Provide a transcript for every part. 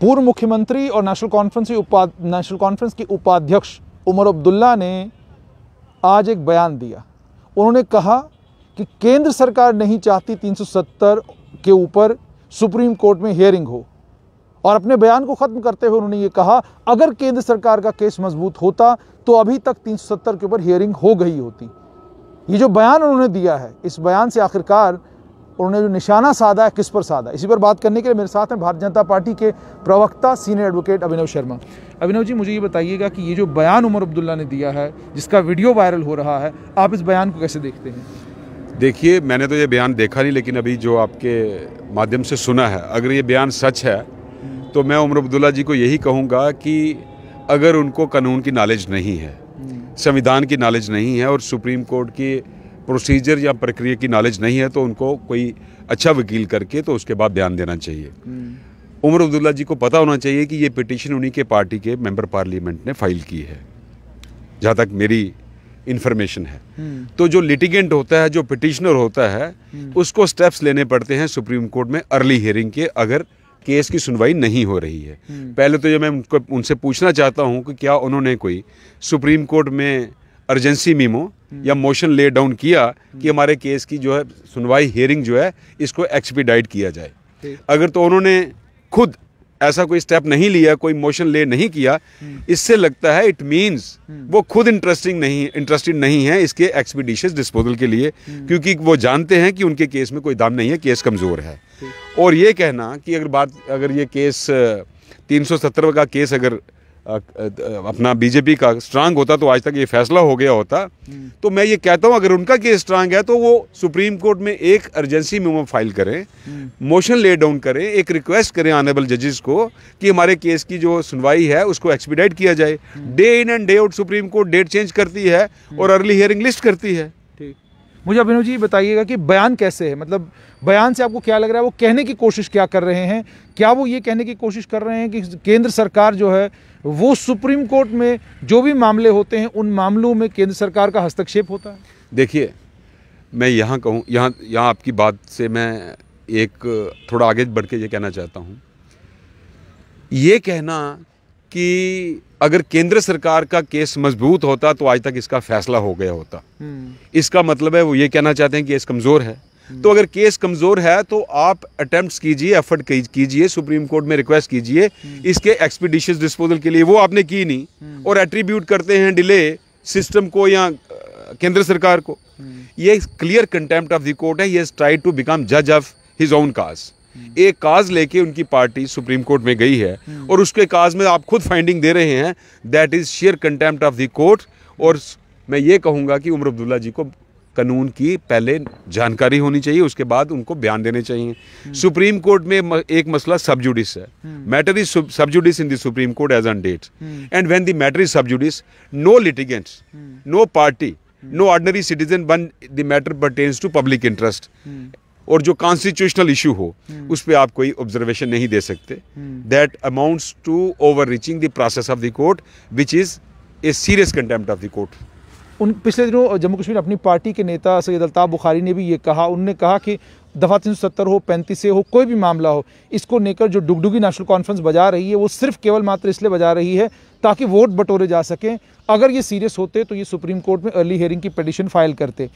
पूर्व मुख्यमंत्री और नेशनल कॉन्फ्रेंस की उपा नेशनल कॉन्फ्रेंस की उपाध्यक्ष उमर अब्दुल्ला ने आज एक बयान दिया उन्होंने कहा कि केंद्र सरकार नहीं चाहती 370 के ऊपर सुप्रीम कोर्ट में हियरिंग हो और अपने बयान को ख़त्म करते हुए उन्होंने ये कहा अगर केंद्र सरकार का केस मजबूत होता तो अभी तक 370 के ऊपर हियरिंग हो गई होती ये जो बयान उन्होंने दिया है इस बयान से आखिरकार उन्होंने जो निशाना साधा है किस पर साधा इसी पर बात करने के लिए मेरे साथ हैं भारतीय जनता पार्टी के प्रवक्ता सीनियर एडवोकेट अभिनव शर्मा अभिनव जी मुझे ये बताइएगा कि ये जो बयान उमर अब्दुल्ला ने दिया है जिसका वीडियो वायरल हो रहा है आप इस बयान को कैसे देखते हैं देखिए मैंने तो ये बयान देखा नहीं लेकिन अभी जो आपके माध्यम से सुना है अगर ये बयान सच है तो मैं उमर अब्दुल्ला जी को यही कहूँगा कि अगर उनको कानून की नॉलेज नहीं है हम्म। संविधान की नॉलेज नहीं है और सुप्रीम कोर्ट की प्रोसीजर या प्रक्रिया की नॉलेज नहीं है तो उनको कोई अच्छा वकील करके तो उसके बाद बयान देना चाहिए हम्म। उमर अब्दुल्ला जी को पता होना चाहिए कि ये पिटिशन उन्हीं के पार्टी के मेंबर पार्लियामेंट ने फाइल की है जहाँ तक मेरी इन्फॉर्मेशन है हम्म। तो जो लिटिगेंट होता है जो पिटिशनर होता है हम्म। उसको स्टेप्स लेने पड़ते हैं सुप्रीम कोर्ट में अर्ली हियरिंग के अगर केस की सुनवाई नहीं हो रही है पहले तो ये मैं उनको उनसे पूछना चाहता हूँ कि क्या उन्होंने कोई सुप्रीम कोर्ट में अर्जेंसी मीमो हम्म। या मोशन ले डाउन किया कि हम्म। हमारे केस की जो है सुनवाई हेयरिंग जो है इसको एक्सपीडाइट किया जाए अगर तो उन्होंने खुद ऐसा कोई स्टेप नहीं लिया कोई मोशन ले नहीं किया हम्म। इससे लगता है इट मींस वो खुद इंटरेस्टिंग नहीं इंटरेस्टेड नहीं है इसके एक्सपीडिशियस डिस्पोजल के लिए क्योंकि वो जानते हैं कि उनके केस में कोई दाम नहीं है केस कमज़ोर है और ये कहना कि अगर बात अगर ये केस तीन का केस अगर अपना बीजेपी का स्ट्रांग होता तो आज तक ये फैसला हो गया होता हम्म। तो मैं ये कहता हूँ अगर उनका केस स्ट्रांग है तो वो सुप्रीम कोर्ट में एक अर्जेंसी मेमो फाइल करें मोशन ले डाउन करें एक रिक्वेस्ट करें ऑनरेबल जजेस को कि हमारे केस की जो सुनवाई है उसको एक्सपीडाइट किया जाए day in and day out supreme court date change करती है हम्म। और अर्ली हियरिंग लिस्ट करती है मुझे अभिनव जी बताइएगा कि बयान कैसे है मतलब बयान से आपको क्या लग रहा है वो कहने की कोशिश क्या कर रहे हैं क्या वो ये कहने की कोशिश कर रहे हैं कि केंद्र सरकार जो है वो सुप्रीम कोर्ट में जो भी मामले होते हैं उन मामलों में केंद्र सरकार का हस्तक्षेप होता है देखिए मैं यहाँ कहूँ यहाँ यहाँ आपकी बात से मैं एक थोड़ा आगे बढ़ के ये कहना चाहता हूँ ये कहना कि अगर केंद्र सरकार का केस मजबूत होता तो आज तक इसका फैसला हो गया होता हम्म। इसका मतलब है वो ये कहना चाहते हैं कि इस कमज़ोर है तो अगर केस कमज़ोर है तो आप अटैम्प्ट कीजिए एफर्ट कीजिए सुप्रीम कोर्ट में रिक्वेस्ट कीजिए इसके एक्सपीडिशियस डिस्पोजल के लिए वो आपने की नहीं और एट्रीब्यूट करते हैं डिले सिस्टम को या केंद्र सरकार को ये clear contempt of the court है ये ट्राइड टू बिकम जज ऑफ हिज ओन काज एक काज लेके उनकी पार्टी सुप्रीम कोर्ट में गई है और उसके काज में आप खुद फाइंडिंग दे रहे हैं that is sheer contempt of the court और मैं ये कहूँगा कि उमर अब्दुल्ला जी को कानून की पहले जानकारी होनी चाहिए उसके बाद उनको बयान देने चाहिए सुप्रीम कोर्ट में एक मसला सब जुडिस है matter is sub judice in the supreme court as on date and when the matter is sub judice no litigants no party no ordinary citizen one the matter pertains to public interest और जो constitutional issue हो उस पर आप कोई observation नहीं दे सकते that amounts to overreaching the process of the court which is a serious contempt of the court उन पिछले दिनों जम्मू कश्मीर अपनी पार्टी के नेता सैयद अल्ताफ़ बुखारी ने भी ये कहा उन्होंने कहा कि दफ़ा तीन हो पैंतीस हो कोई भी मामला हो इसको लेकर जो डुगडुगी नेशनल कॉन्फ्रेंस बजा रही है वो सिर्फ केवल मात्र इसलिए बजा रही है ताकि वोट बटोरे जा सकें अगर ये सीरियस होते तो ये सुप्रीम कोर्ट में अर्ली हेयरिंग की पटिशन फाइल करते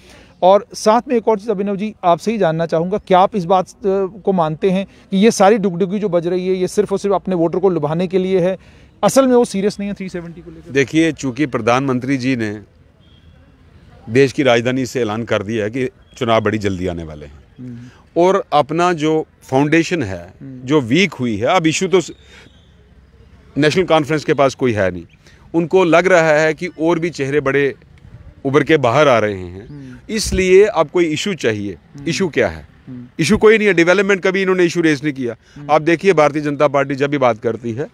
और साथ में एक और चीज़ अभिनव जी आपसे ही जानना चाहूँगा क्या आप इस बात को मानते हैं कि ये सारी डुगडुगी जो बज रही है ये सिर्फ और सिर्फ अपने वोटर को लुभाने के लिए है असल में वो सीरियस नहीं है थ्री को लेकर देखिए चूँकि प्रधानमंत्री जी ने देश की राजधानी से ऐलान कर दिया है कि चुनाव बड़ी जल्दी आने वाले हैं और अपना जो फाउंडेशन है जो वीक हुई है अब इशू तो नेशनल कॉन्फ्रेंस के पास कोई है नहीं उनको लग रहा है कि और भी चेहरे बड़े उभर के बाहर आ रहे हैं इसलिए अब कोई इशू चाहिए इशू क्या है इशू कोई नहीं है डेवलपमेंट कभी इन्होंने इशू रेस नहीं किया आप देखिए भारतीय जनता पार्टी जब भी बात करती है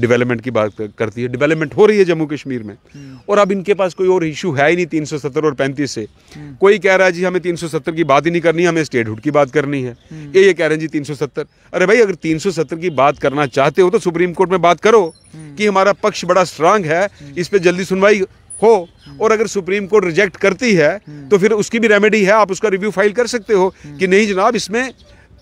डेवलपमेंट की बात करती है डेवलपमेंट हो रही है जम्मू कश्मीर में हम्म। और अब इनके पास कोई और इशू है ही नहीं 370 और 35 से हम्म। कोई कह रहा है जी हमें 370 की बात ही नहीं करनी हमें स्टेटहुड की बात करनी है हम्म। ये ये कह रहे हैं जी 370 अरे भाई अगर 370 की बात करना चाहते हो तो सुप्रीम कोर्ट में बात करो कि हमारा पक्ष बड़ा स्ट्रांग है इस पर जल्दी सुनवाई हो और अगर सुप्रीम कोर्ट रिजेक्ट करती है तो फिर उसकी भी रेमेडी है आप उसका रिव्यू फाइल कर सकते हो कि नहीं जनाब इसमें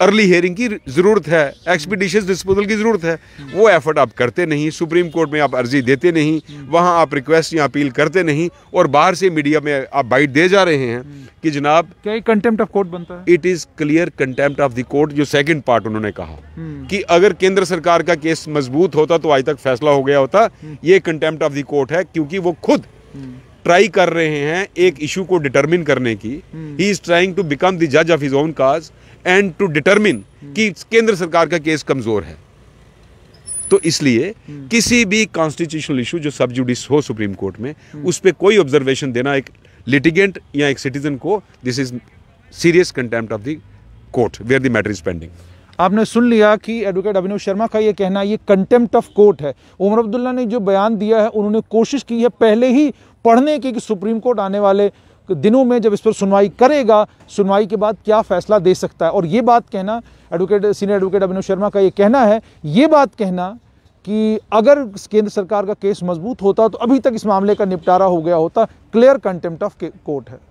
अर्ली हेयरिंग की ज़रूरत है एक्सपीडिशियस डिस्पोजल की ज़रूरत है वो एफर्ट आप करते नहीं सुप्रीम कोर्ट में आप अर्जी देते नहीं वहाँ आप रिक्वेस्ट या अपील करते नहीं और बाहर से मीडिया में आप बाइट दे जा रहे हैं कि जनाब क्या कंटेम्प्ट ऑफ कोर्ट बनता है it is clear contempt of the court जो सेकंड पार्ट उन्होंने कहा हम्म। कि अगर केंद्र सरकार का केस मजबूत होता तो आज तक फैसला हो गया होता हम्म। ये कंटेम्प्ट ऑफ द कोर्ट है क्योंकि वो खुद हम्म। ट्राई कर रहे हैं एक इशू को डिटरमिन करने की he is trying to become the जज of his own cause and to determine कि केंद्र सरकार का केस कमजोर है तो इसलिए हम्म। किसी भी कॉन्स्टिट्यूशनल इशू जो सब जुडिस हो सुप्रीम कोर्ट में हम्म। उस पर कोई ऑब्जर्वेशन देना एक लिटिगेंट या एक सिटीजन को this is serious contempt of the court where the matter is pending आपने सुन लिया कि एडवोकेट अभिनव शर्मा का यह कहना ये कंटेम्प्ट ऑफ कोर्ट है उमर अब्दुल्ला ने जो बयान दिया है उन्होंने कोशिश की है पहले ही पढ़ने के कि सुप्रीम कोर्ट आने वाले दिनों में जब इस पर सुनवाई करेगा सुनवाई के बाद क्या फैसला दे सकता है और ये बात कहना advocate senior advocate Abhinav Sharma का ये कहना है ये बात कहना कि अगर केंद्र सरकार का केस मजबूत होता तो अभी तक इस मामले का निपटारा हो गया होता क्लियर कंटेम्प्ट ऑफ कोर्ट है